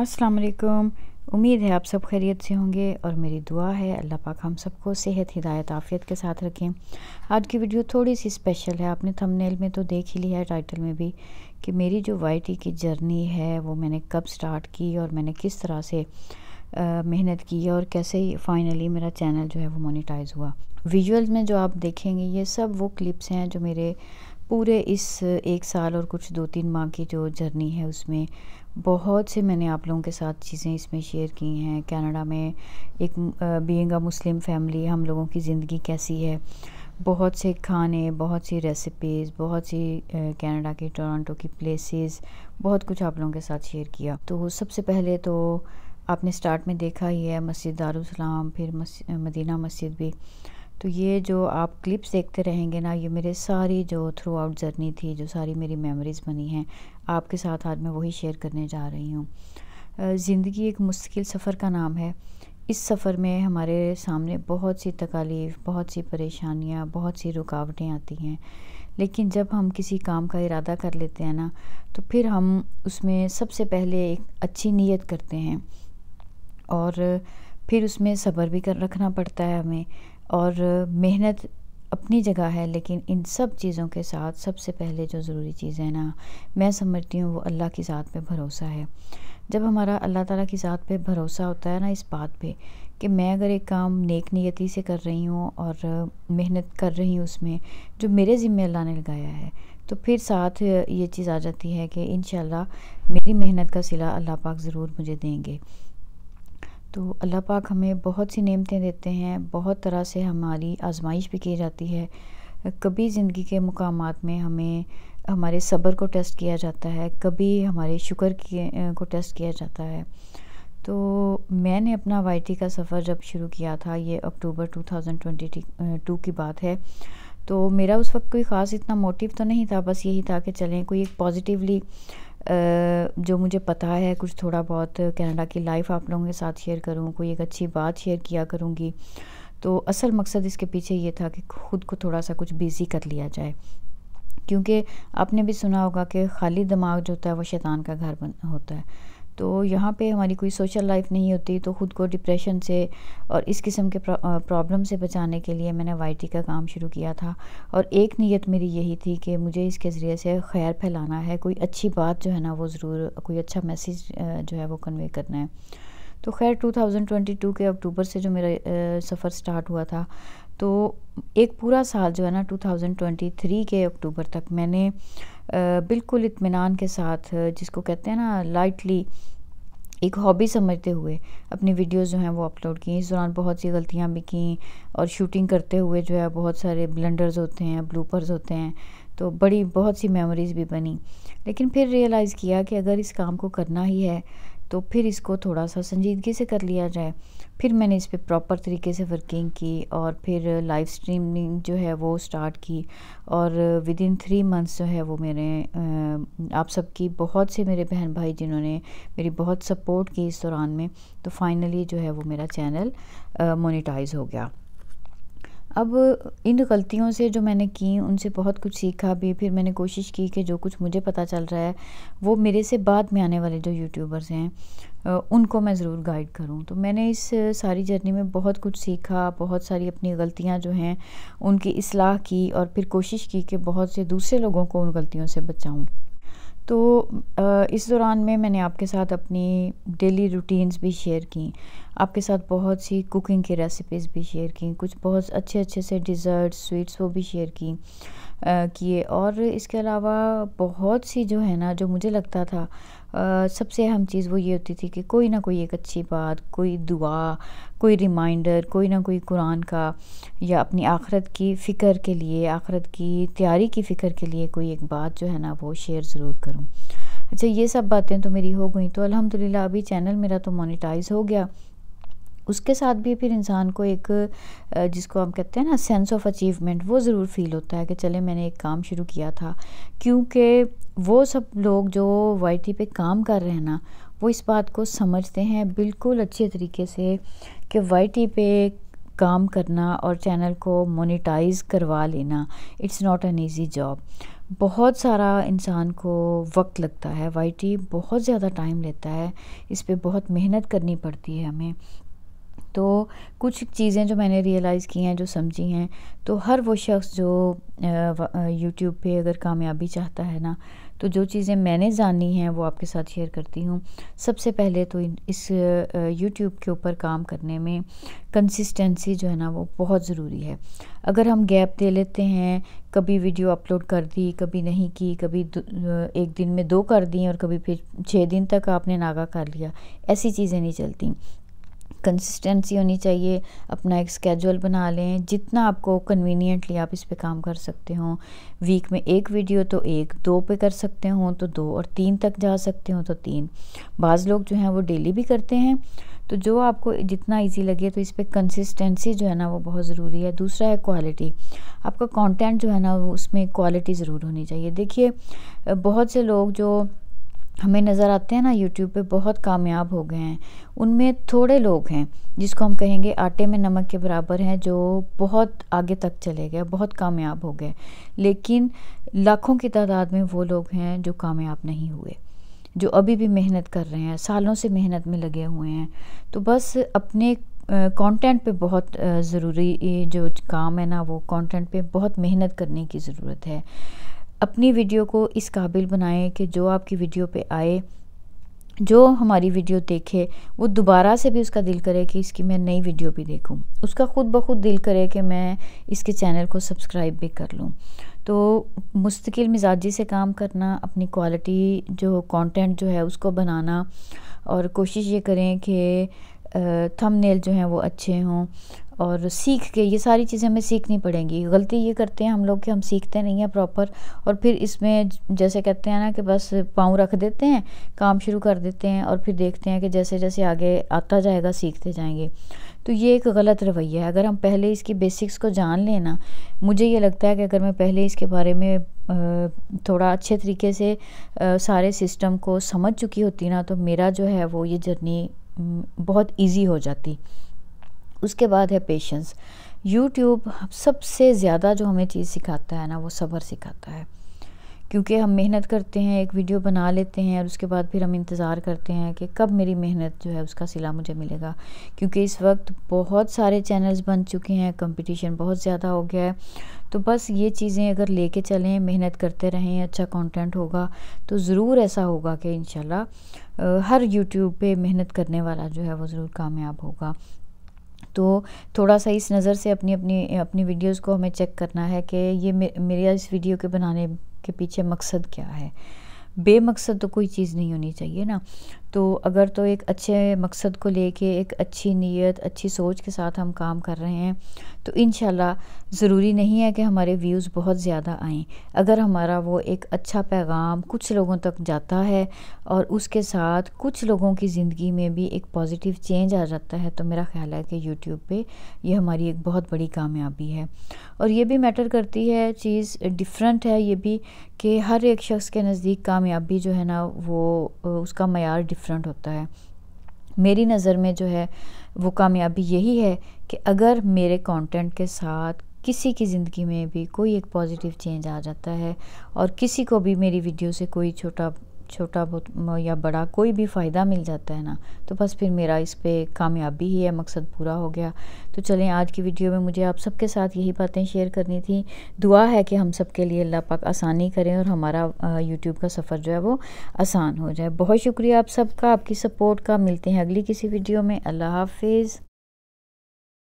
अस्सलाम वालेकुम उम्मीद है आप सब खैरियत से होंगे और मेरी दुआ है अल्लाह पाक हम सबको सेहत हिदायत आफ़ियत के साथ रखें आज की वीडियो थोड़ी सी स्पेशल है आपने थंबनेल में तो देख ही लिया है टाइटल में भी कि मेरी जो वाई टी की जर्नी है वो मैंने कब स्टार्ट की और मैंने किस तरह से मेहनत की और कैसे फ़ाइनली मेरा चैनल जो है वो मोनिटाइज़ हुआ विजुअल्स में जो आप देखेंगे ये सब वो क्लिप्स हैं जो मेरे पूरे इस एक साल और कुछ दो तीन माह की जो जर्नी है उसमें बहुत से मैंने आप लोगों के साथ चीज़ें इसमें शेयर की हैं कनाडा में एक बीइंग अ मुस्लिम फैमिली हम लोगों की ज़िंदगी कैसी है बहुत से खाने बहुत सी रेसिपीज़ बहुत सी कनाडा के टोरंटो की प्लेसेस बहुत कुछ आप लोगों के साथ शेयर किया तो सबसे पहले तो आपने स्टार्ट में देखा ही है मस्जिद दारुसलाम फिर मस, मदीना मस्जिद भी तो ये जो आप क्लिप्स देखते रहेंगे ना ये मेरे सारी जो थ्रू आउट जर्नी थी जो सारी मेरी मेमोरीज़ बनी हैं आपके साथ आज मैं वही शेयर करने जा रही हूँ ज़िंदगी एक मुश्किल सफ़र का नाम है इस सफ़र में हमारे सामने बहुत सी तकालीफ बहुत सी परेशानियाँ बहुत सी रुकावटें आती हैं लेकिन जब हम किसी काम का इरादा कर लेते हैं ना तो फिर हम उसमें सबसे पहले एक अच्छी नीयत करते हैं और फिर उसमें सब्र भी कर रखना पड़ता है हमें और मेहनत अपनी जगह है लेकिन इन सब चीज़ों के साथ सबसे पहले जो ज़रूरी चीज़ है ना मैं समझती हूँ वो अल्लाह की ज़ात पे भरोसा है जब हमारा अल्लाह ताला की ज़ात पे भरोसा होता है ना इस बात पे कि मैं अगर एक काम नेक नियति से कर रही हूँ और मेहनत कर रही हूँ उसमें जो मेरे ज़िम्मे अल्लाह ने लगाया है तो फिर साथ ये चीज़ आ जाती है कि इन मेरी मेहनत का सिला अल्लाह पाक ज़रूर मुझे देंगे तो अल्लाह पाक हमें बहुत सी नेमतें देते हैं बहुत तरह से हमारी आजमाइश भी की जाती है कभी ज़िंदगी के मुकाम में हमें हमारे सब्र को टेस्ट किया जाता है कभी हमारे शुक्र को टेस्ट किया जाता है तो मैंने अपना वाई का सफ़र जब शुरू किया था ये अक्टूबर 2022 की बात है तो मेरा उस वक्त कोई ख़ास इतना मोटिव तो नहीं था बस यही था कि चलें कोई एक पॉजिटिवली जो मुझे पता है कुछ थोड़ा बहुत कनाडा की लाइफ आप लोगों के साथ शेयर करूँ कोई एक अच्छी बात शेयर किया करूँगी तो असल मकसद इसके पीछे ये था कि खुद को थोड़ा सा कुछ बिज़ी कर लिया जाए क्योंकि आपने भी सुना होगा कि खाली दिमाग जो होता है वो शैतान का घर बन होता है तो यहाँ पे हमारी कोई सोशल लाइफ नहीं होती तो ख़ुद को डिप्रेशन से और इस किस्म के प्रॉब्लम से बचाने के लिए मैंने वाई का काम शुरू किया था और एक नीयत मेरी यही थी कि मुझे इसके ज़रिए से खैर फैलाना है कोई अच्छी बात जो है ना वो ज़रूर कोई अच्छा मैसेज जो है वो कन्वे करना है तो खैर 2022 के अक्टूबर से जो मेरा सफ़र स्टार्ट हुआ था तो एक पूरा साल जो है ना 2023 के अक्टूबर तक मैंने बिल्कुल इत्मीनान के साथ जिसको कहते हैं ना लाइटली एक हॉबी समझते हुए अपनी वीडियोस जो हैं वो अपलोड की इस दौरान बहुत सी गलतियां भी की और शूटिंग करते हुए जो है बहुत सारे ब्लंडर्स होते हैं ब्लूपर्स होते हैं तो बड़ी बहुत सी मेमोरीज़ भी बनी लेकिन फिर रियलाइज़ किया कि अगर इस काम को करना ही है तो फिर इसको थोड़ा सा संजीदगी से कर लिया जाए फिर मैंने इस पर प्रॉपर तरीके से वर्किंग की और फिर लाइव स्ट्रीमिंग जो है वो स्टार्ट की और विद इन थ्री मंथ्स जो है वो मेरे आप सबकी बहुत से मेरे बहन भाई जिन्होंने मेरी बहुत सपोर्ट की इस दौरान में तो फाइनली जो है वो मेरा चैनल मोनिटाइज़ हो गया अब इन गलतियों से जो मैंने की उनसे बहुत कुछ सीखा भी फिर मैंने कोशिश की कि जो कुछ मुझे पता चल रहा है वो मेरे से बाद में आने वाले जो यूट्यूबर्स हैं उनको मैं ज़रूर गाइड करूं तो मैंने इस सारी जर्नी में बहुत कुछ सीखा बहुत सारी अपनी गलतियां जो हैं उनकी असलाह की और फिर कोशिश की कि बहुत से दूसरे लोगों को उन गलतियों से बचाऊँ तो इस दौरान में मैंने आपके साथ अपनी डेली रूटीन्स भी शेयर की आपके साथ बहुत सी कुकिंग की रेसिपीज़ भी शेयर की कुछ बहुत अच्छे अच्छे से डिज़र्ट स्वीट्स वो भी शेयर की किए और इसके अलावा बहुत सी जो है ना जो मुझे लगता था सबसे अहम चीज़ वो ये होती थी कि कोई ना कोई एक अच्छी बात कोई दुआ कोई रिमाइंडर कोई ना कोई कुरान का या अपनी आखरत की फ़िक्र के लिए आखरत की तैयारी की फ़िक्र के लिए कोई एक बात जो है ना वो शेयर ज़रूर करूँ अच्छा ये सब बातें तो मेरी हो गई तो अलहमदिल्ला अभी चैनल मेरा तो मोनिटाइज़ हो गया उसके साथ भी फिर इंसान को एक जिसको हम कहते हैं ना सेंस ऑफ अचीवमेंट वो ज़रूर फील होता है कि चले मैंने एक काम शुरू किया था क्योंकि वो सब लोग जो वाई पे काम कर रहे हैं ना वो इस बात को समझते हैं बिल्कुल अच्छे तरीके से कि वाई पे काम करना और चैनल को मोनिटाइज करवा लेना it's not an easy job बहुत सारा इंसान को वक्त लगता है वाई बहुत ज़्यादा टाइम लेता है इस पर बहुत मेहनत करनी पड़ती है हमें तो कुछ चीज़ें जो मैंने रियलाइज़ की हैं जो समझी हैं तो हर वो शख्स जो यूट्यूब पे अगर कामयाबी चाहता है ना तो जो चीज़ें मैंने जानी हैं वो आपके साथ शेयर करती हूँ सबसे पहले तो इस यूट्यूब के ऊपर काम करने में कंसिस्टेंसी जो है ना वो बहुत ज़रूरी है अगर हम गैप दे लेते हैं कभी वीडियो अपलोड कर दी कभी नहीं की कभी एक दिन में दो कर दी और कभी फिर छः दिन तक आपने नागा कर लिया ऐसी चीज़ें नहीं चलती कंसिस्टेंसी होनी चाहिए अपना एक स्केड्यूल बना लें जितना आपको कन्वीनियंटली आप इस पे काम कर सकते हो वीक में एक वीडियो तो एक दो पे कर सकते हो तो दो और तीन तक जा सकते हो तो तीन बाज़ लोग जो हैं वो डेली भी करते हैं तो जो आपको जितना इजी लगे तो इस पर कंसिस्टेंसी जो है ना वो बहुत ज़रूरी है दूसरा है क्वालिटी आपका कंटेंट जो है ना वो उसमें क्वालिटी ज़रूर होनी चाहिए देखिए बहुत से लोग जो हमें नज़र आते हैं ना यूट्यूब पे बहुत कामयाब हो गए हैं उनमें थोड़े लोग हैं जिसको हम कहेंगे आटे में नमक के बराबर हैं जो बहुत आगे तक चले गए बहुत कामयाब हो गए लेकिन लाखों की तादाद में वो लोग हैं जो कामयाब नहीं हुए जो अभी भी मेहनत कर रहे हैं सालों से मेहनत में लगे हुए हैं तो बस अपने कंटेंट पे बहुत ज़रूरी जो काम है ना वो कंटेंट पे बहुत मेहनत करने की ज़रूरत है अपनी वीडियो को इस काबिल बनाएं कि जो आपकी वीडियो पे आए जो हमारी वीडियो देखे वो दोबारा से भी उसका दिल करे कि इसकी मैं नई वीडियो भी देखूं उसका ख़ुद ब खुद दिल करे कि मैं इसके चैनल को सब्सक्राइब भी कर लूं तो मुस्तकिल मिजाजी से काम करना अपनी क्वालिटी जो कंटेंट जो है उसको बनाना और कोशिश ये करें कि थंबनेल जो हैं वो अच्छे हों और सीख के ये सारी चीज़ें हमें सीखनी पड़ेंगी गलती ये करते हैं हम लोग कि हम सीखते नहीं हैं प्रॉपर और फिर इसमें जैसे कहते हैं ना कि बस पाँव रख देते हैं काम शुरू कर देते हैं और फिर देखते हैं कि जैसे जैसे आगे आता जाएगा सीखते जाएंगे तो ये एक गलत रवैया है अगर हम पहले इसकी बेसिक्स को जान लेना मुझे ये लगता है कि अगर मैं पहले इसके बारे में थोड़ा अच्छे तरीके से सारे सिस्टम को समझ चुकी होती ना तो मेरा जो है वो ये जर्नी बहुत इजी हो जाती उसके बाद है पेशेंस यूट्यूब सबसे ज़्यादा जो हमें चीज़ सिखाता है ना वो सब्र सिखाता है क्योंकि हम मेहनत करते हैं एक वीडियो बना लेते हैं और उसके बाद फिर हम इंतज़ार करते हैं कि कब मेरी मेहनत जो है उसका सिला मुझे मिलेगा क्योंकि इस वक्त बहुत सारे चैनल्स बन चुके हैं कंपटीशन बहुत ज़्यादा हो गया है तो बस ये चीज़ें अगर लेके चलें मेहनत करते रहें अच्छा कंटेंट होगा तो ज़रूर ऐसा होगा कि इन हर यूट्यूब पर मेहनत करने वाला जो है वो ज़रूर कामयाब होगा तो थोड़ा सा इस नज़र से अपनी अपनी अपनी वीडियोस को हमें चेक करना है कि ये मेरे इस वीडियो के बनाने के पीछे मकसद क्या है बेमकसद तो कोई चीज़ नहीं होनी चाहिए ना तो अगर तो एक अच्छे मकसद को लेके एक अच्छी नीयत अच्छी सोच के साथ हम काम कर रहे हैं तो इन ज़रूरी नहीं है कि हमारे व्यूज़ बहुत ज़्यादा आएँ अगर हमारा वो एक अच्छा पैगाम कुछ लोगों तक जाता है और उसके साथ कुछ लोगों की ज़िंदगी में भी एक पॉजिटिव चेंज आ जाता है तो मेरा ख्याल है कि यूट्यूब पे ये हमारी एक बहुत बड़ी कामयाबी है और ये भी मैटर करती है चीज़ डिफरेंट है ये भी कि हर एक शख्स के नज़दीक कामयाबी जो है ना वो उसका मैार डिफ डिफरेंट होता है मेरी नज़र में जो है वो कामयाबी यही है कि अगर मेरे कंटेंट के साथ किसी की ज़िंदगी में भी कोई एक पॉजिटिव चेंज आ जाता है और किसी को भी मेरी वीडियो से कोई छोटा छोटा बहुत या बड़ा कोई भी फ़ायदा मिल जाता है ना तो बस फिर मेरा इस पर कामयाबी ही है मकसद पूरा हो गया तो चलें आज की वीडियो में मुझे आप सबके साथ यही बातें शेयर करनी थी दुआ है कि हम सब के लिए अल्लाह पाक आसानी करें और हमारा यूट्यूब का सफ़र जो है वो आसान हो जाए बहुत शुक्रिया आप सबका आपकी सपोर्ट का मिलते हैं अगली किसी वीडियो में अल्लाह हाफिज़